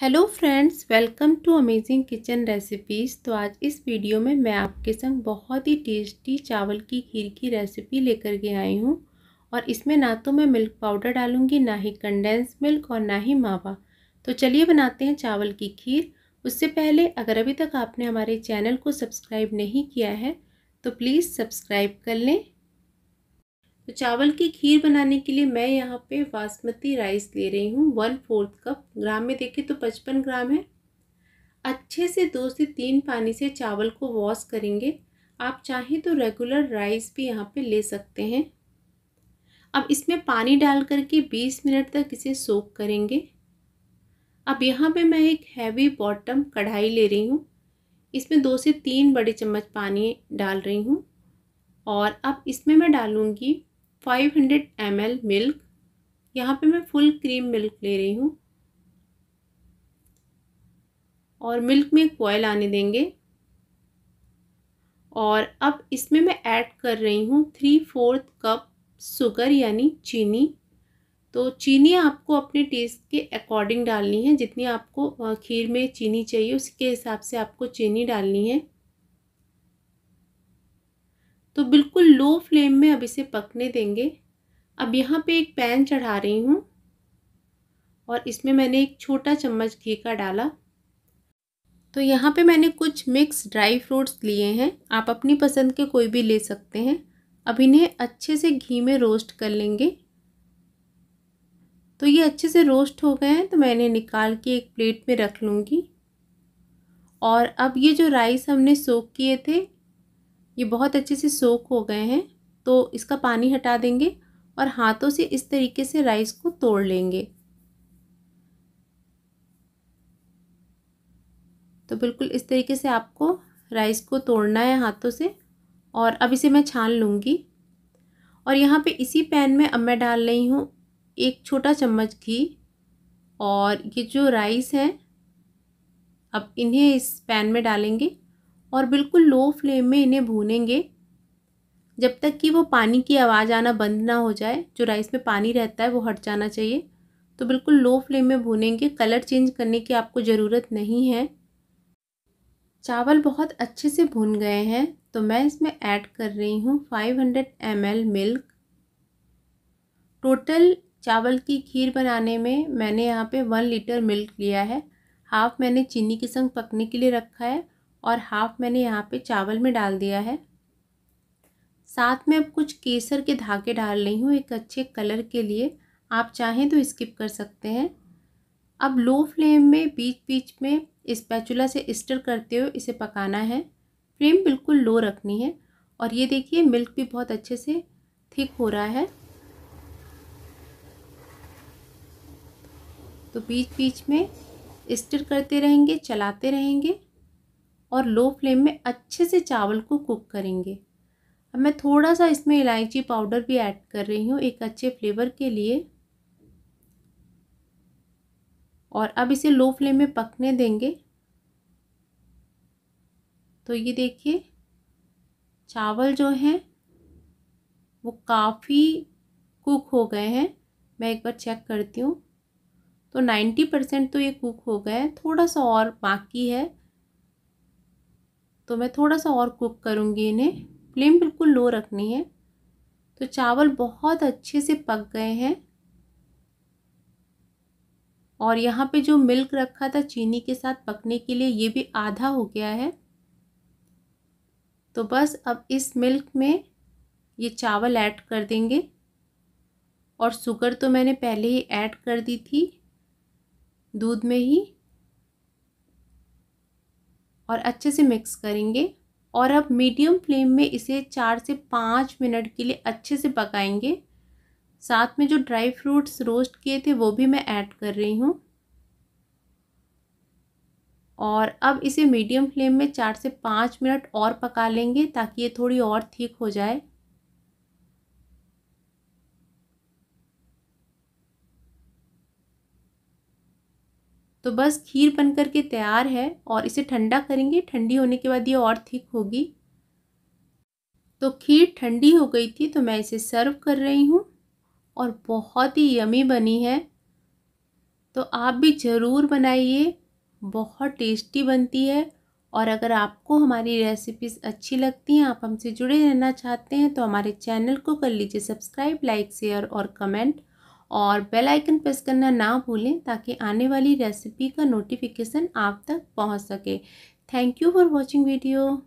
hello friends welcome to amazing kitchen recipes तो आज इस वीडियो में मैं आपके संग बहुत ही टेस्टी चावल की खीर की रेसिपी लेकर के आई हूँ और इसमें ना तो मैं मिल्क पाउडर डालूँगी ना ही कंडेंस मिल्क और ना ही मावा तो चलिए बनाते हैं चावल की खीर उससे पहले अगर अभी तक आपने हमारे चैनल को सब्सक्राइब नहीं किया है तो प्लीज़ सब्सक्राइब कर लें तो चावल की खीर बनाने के लिए मैं यहाँ पे बासमती राइस ले रही हूँ वन फोर्थ कप ग्राम में देखें तो पचपन ग्राम है अच्छे से दो से तीन पानी से चावल को वॉश करेंगे आप चाहें तो रेगुलर राइस भी यहाँ पे ले सकते हैं अब इसमें पानी डाल करके बीस मिनट तक इसे सोख करेंगे अब यहाँ पे मैं एक हैवी बॉटम कढ़ाई ले रही हूँ इसमें दो से तीन बड़े चम्मच पानी डाल रही हूँ और अब इसमें मैं डालूँगी five hundred M L milk यहाँ पे मैं फुल क्रीम मिल्क ले रही हूँ और मिल्क में कोयल आने देंगे और अब इसमें मैं ऐड कर रही हूँ थ्री फोर्थ कप शुगर यानी चीनी तो चीनी आपको अपने टेस्ट के अकॉर्डिंग डालनी है जितनी आपको खीर में चीनी चाहिए उसके हिसाब से आपको चीनी डालनी है तो बिल्कुल लो फ्लेम में अब इसे पकने देंगे अब यहाँ पे एक पैन चढ़ा रही हूँ और इसमें मैंने एक छोटा चम्मच घी का डाला तो यहाँ पे मैंने कुछ मिक्स ड्राई फ्रूट्स लिए हैं आप अपनी पसंद के कोई भी ले सकते हैं अब इन्हें अच्छे से घी में रोस्ट कर लेंगे तो ये अच्छे से रोस्ट हो गए हैं तो मैं इन्हें निकाल के एक प्लेट में रख लूँगी और अब ये जो राइस हमने सोख किए थे ये बहुत अच्छे से सोख हो गए हैं तो इसका पानी हटा देंगे और हाथों से इस तरीके से राइस को तोड़ लेंगे तो बिल्कुल इस तरीके से आपको राइस को तोड़ना है हाथों से और अब इसे मैं छान लूँगी और यहाँ पे इसी पैन में अब मैं डाल रही हूँ एक छोटा चम्मच घी और ये जो राइस है अब इन्हें इस पैन में डालेंगे और बिल्कुल लो फ्लेम में इन्हें भूनेंगे जब तक कि वो पानी की आवाज़ आना बंद ना हो जाए जो राइस में पानी रहता है वो हट जाना चाहिए तो बिल्कुल लो फ्लेम में भूनेंगे कलर चेंज करने की आपको ज़रूरत नहीं है चावल बहुत अच्छे से भून गए हैं तो मैं इसमें ऐड कर रही हूँ 500 हंड्रेड मिल्क टोटल चावल की खीर बनाने में मैंने यहाँ पे वन लीटर मिल्क लिया है हाफ़ मैंने चीनी के संग पकने के लिए रखा है और हाफ मैंने यहाँ पे चावल में डाल दिया है साथ में अब कुछ केसर के धागे डाल रही हूँ एक अच्छे कलर के लिए आप चाहें तो स्किप कर सकते हैं अब लो फ्लेम में बीच बीच में इस पैचुला से स्टर करते हुए इसे पकाना है फ्लेम बिल्कुल लो रखनी है और ये देखिए मिल्क भी बहुत अच्छे से थिक हो रहा है तो बीच बीच में स्टर करते रहेंगे चलाते रहेंगे और लो फ्लेम में अच्छे से चावल को कुक करेंगे अब मैं थोड़ा सा इसमें इलायची पाउडर भी ऐड कर रही हूँ एक अच्छे फ्लेवर के लिए और अब इसे लो फ्लेम में पकने देंगे तो ये देखिए चावल जो हैं वो काफ़ी कुक हो गए हैं मैं एक बार चेक करती हूँ तो नाइन्टी परसेंट तो ये कुक हो गए हैं थोड़ा सा और बाकी है तो मैं थोड़ा सा और कुक करूँगी इन्हें फ्लेम बिल्कुल लो रखनी है तो चावल बहुत अच्छे से पक गए हैं और यहाँ पे जो मिल्क रखा था चीनी के साथ पकने के लिए ये भी आधा हो गया है तो बस अब इस मिल्क में ये चावल ऐड कर देंगे और शुगर तो मैंने पहले ही ऐड कर दी थी दूध में ही और अच्छे से मिक्स करेंगे और अब मीडियम फ्लेम में इसे चार से पाँच मिनट के लिए अच्छे से पकाएंगे साथ में जो ड्राई फ्रूट्स रोस्ट किए थे वो भी मैं ऐड कर रही हूँ और अब इसे मीडियम फ्लेम में चार से पाँच मिनट और पका लेंगे ताकि ये थोड़ी और ठीक हो जाए तो बस खीर बन कर के तैयार है और इसे ठंडा करेंगे ठंडी होने के बाद ये और थिक होगी तो खीर ठंडी हो गई थी तो मैं इसे सर्व कर रही हूँ और बहुत ही यमी बनी है तो आप भी ज़रूर बनाइए बहुत टेस्टी बनती है और अगर आपको हमारी रेसिपीज़ अच्छी लगती हैं आप हमसे जुड़े रहना चाहते हैं तो हमारे चैनल को कर लीजिए सब्सक्राइब लाइक शेयर और कमेंट और बेल आइकन प्रेस करना ना भूलें ताकि आने वाली रेसिपी का नोटिफिकेशन आप तक पहुंच सके thank you for watching video